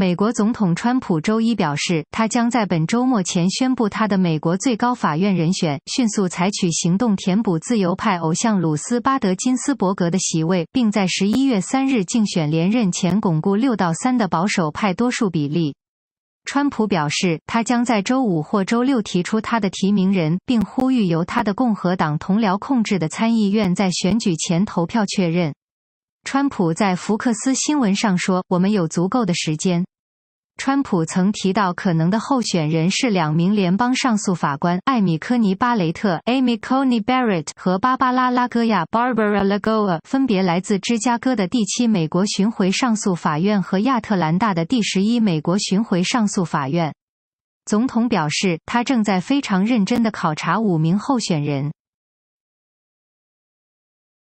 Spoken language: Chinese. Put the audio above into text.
美国总统川普周一表示，他将在本周末前宣布他的美国最高法院人选，迅速采取行动填补自由派偶像鲁斯·巴德·金斯伯格的席位，并在十一月三日竞选连任前巩固六到三的保守派多数比例。川普表示，他将在周五或周六提出他的提名人，并呼吁由他的共和党同僚控制的参议院在选举前投票确认。川普在福克斯新闻上说：“我们有足够的时间。”川普曾提到，可能的候选人是两名联邦上诉法官艾米科尼·巴雷特 （Amy Coney Barrett） 和芭芭拉·拉戈亚 （Barbara Lagoa），分别来自芝加哥的第七美国巡回上诉法院和亚特兰大的第十一美国巡回上诉法院。总统表示，他正在非常认真地考察五名候选人。